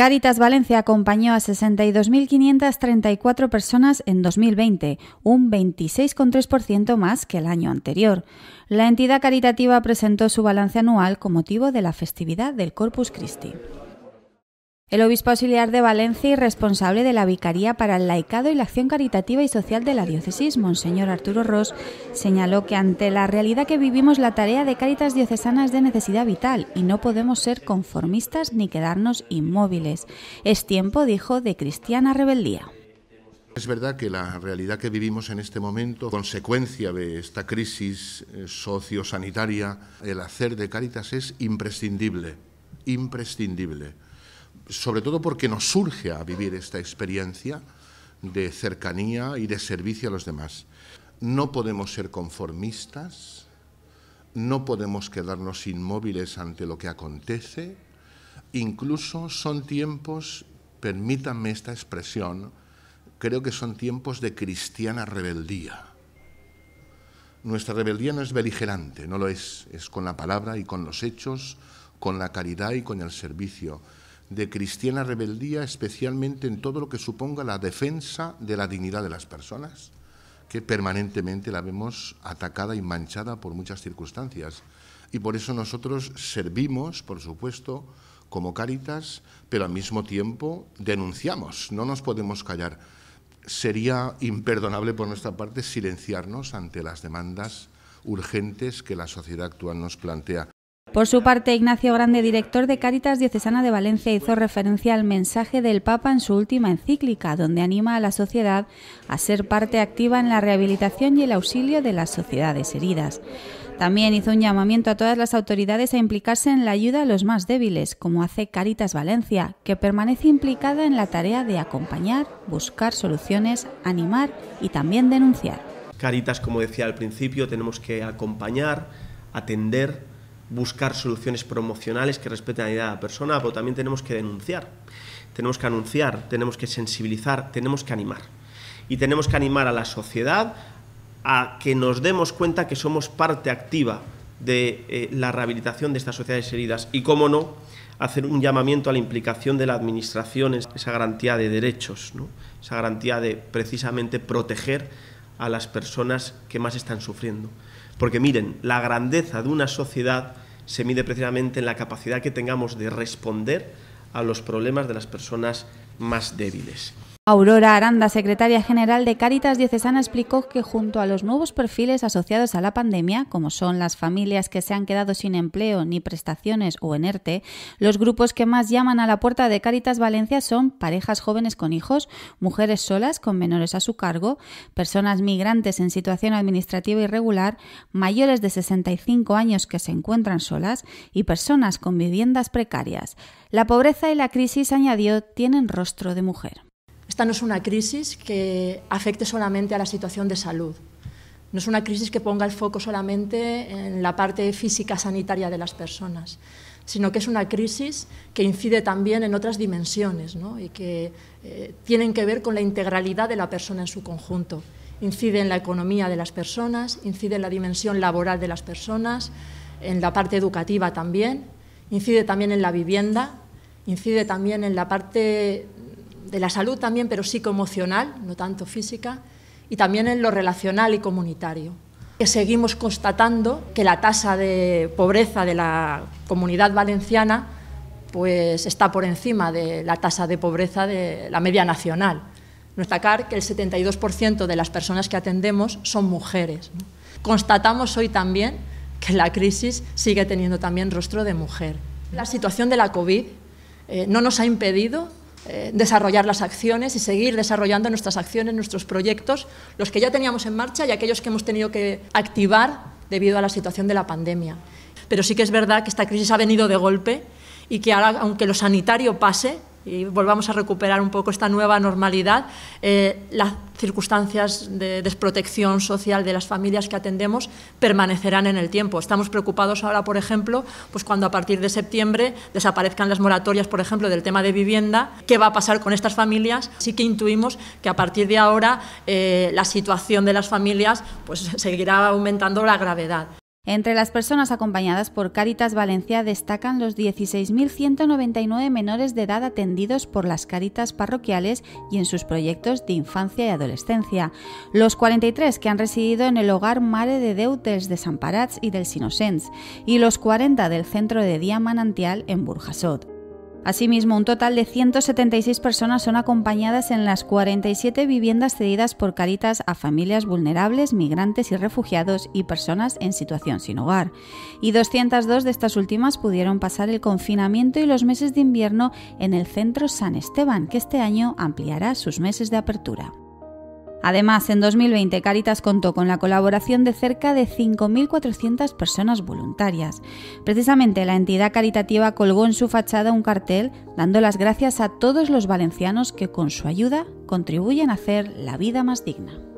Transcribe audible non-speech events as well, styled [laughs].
Caritas Valencia acompañó a 62.534 personas en 2020, un 26,3% más que el año anterior. La entidad caritativa presentó su balance anual con motivo de la festividad del Corpus Christi. El obispo auxiliar de Valencia y responsable de la Vicaría para el Laicado y la Acción Caritativa y Social de la Diócesis, Monseñor Arturo Ross, señaló que ante la realidad que vivimos la tarea de Cáritas Diocesana es de necesidad vital y no podemos ser conformistas ni quedarnos inmóviles. Es tiempo, dijo, de cristiana rebeldía. Es verdad que la realidad que vivimos en este momento, consecuencia de esta crisis eh, sociosanitaria, el hacer de Cáritas es imprescindible, imprescindible sobre todo porque nos surge a vivir esta experiencia de cercanía y de servicio a los demás. No podemos ser conformistas, no podemos quedarnos inmóviles ante lo que acontece, incluso son tiempos, permítanme esta expresión, creo que son tiempos de cristiana rebeldía. Nuestra rebeldía no es beligerante, no lo es, es con la palabra y con los hechos, con la caridad y con el servicio de cristiana rebeldía, especialmente en todo lo que suponga la defensa de la dignidad de las personas, que permanentemente la vemos atacada y manchada por muchas circunstancias. Y por eso nosotros servimos, por supuesto, como Cáritas, pero al mismo tiempo denunciamos, no nos podemos callar. Sería imperdonable por nuestra parte silenciarnos ante las demandas urgentes que la sociedad actual nos plantea. Por su parte, Ignacio Grande, director de Caritas Diocesana de Valencia, hizo referencia al mensaje del Papa en su última encíclica, donde anima a la sociedad a ser parte activa en la rehabilitación y el auxilio de las sociedades heridas. También hizo un llamamiento a todas las autoridades a implicarse en la ayuda a los más débiles, como hace Caritas Valencia, que permanece implicada en la tarea de acompañar, buscar soluciones, animar y también denunciar. Caritas, como decía al principio, tenemos que acompañar, atender, buscar soluciones promocionales que respeten la idea de la persona, pero también tenemos que denunciar, tenemos que anunciar, tenemos que sensibilizar, tenemos que animar. Y tenemos que animar a la sociedad a que nos demos cuenta que somos parte activa de eh, la rehabilitación de estas sociedades heridas y, cómo no, hacer un llamamiento a la implicación de la Administración en esa garantía de derechos, esa garantía de precisamente proteger a las personas que más están sufriendo. Porque miren, la grandeza de una sociedad se mide precisamente en la capacidad que tengamos de responder a los problemas de las personas más débiles. Aurora Aranda, secretaria general de Cáritas Diocesana, explicó que junto a los nuevos perfiles asociados a la pandemia, como son las familias que se han quedado sin empleo, ni prestaciones o en ERTE, los grupos que más llaman a la puerta de Cáritas Valencia son parejas jóvenes con hijos, mujeres solas con menores a su cargo, personas migrantes en situación administrativa irregular, mayores de 65 años que se encuentran solas y personas con viviendas precarias. La pobreza y la crisis, añadió, tienen rostro de mujer. Esta no es una crisis que afecte solamente a la situación de salud, no es una crisis que ponga el foco solamente en la parte física sanitaria de las personas, sino que es una crisis que incide también en otras dimensiones ¿no? y que eh, tienen que ver con la integralidad de la persona en su conjunto. Incide en la economía de las personas, incide en la dimensión laboral de las personas, en la parte educativa también, incide también en la vivienda, incide también en la parte de la salud también, pero psicoemocional, no tanto física, y también en lo relacional y comunitario. Que seguimos constatando que la tasa de pobreza de la comunidad valenciana pues está por encima de la tasa de pobreza de la media nacional. No Destacar que el 72% de las personas que atendemos son mujeres. Constatamos hoy también que la crisis sigue teniendo también rostro de mujer. La situación de la COVID eh, no nos ha impedido eh, desarrollar las acciones y seguir desarrollando nuestras acciones, nuestros proyectos, los que ya teníamos en marcha y aquellos que hemos tenido que activar debido a la situación de la pandemia. Pero sí que es verdad que esta crisis ha venido de golpe y que ahora, aunque lo sanitario pase, y volvamos a recuperar un poco esta nueva normalidad, eh, las circunstancias de desprotección social de las familias que atendemos permanecerán en el tiempo. Estamos preocupados ahora, por ejemplo, pues cuando a partir de septiembre desaparezcan las moratorias, por ejemplo, del tema de vivienda, ¿qué va a pasar con estas familias? Sí que intuimos que a partir de ahora eh, la situación de las familias pues, [laughs] seguirá aumentando la gravedad. Entre las personas acompañadas por Cáritas Valencia destacan los 16.199 menores de edad atendidos por las Caritas parroquiales y en sus proyectos de infancia y adolescencia, los 43 que han residido en el hogar Mare de de San Desamparats y del Sinosens, y los 40 del centro de día Manantial en Burjasot. Asimismo, un total de 176 personas son acompañadas en las 47 viviendas cedidas por Caritas a familias vulnerables, migrantes y refugiados y personas en situación sin hogar. Y 202 de estas últimas pudieron pasar el confinamiento y los meses de invierno en el centro San Esteban, que este año ampliará sus meses de apertura. Además, en 2020 Caritas contó con la colaboración de cerca de 5.400 personas voluntarias. Precisamente la entidad caritativa colgó en su fachada un cartel dando las gracias a todos los valencianos que con su ayuda contribuyen a hacer la vida más digna.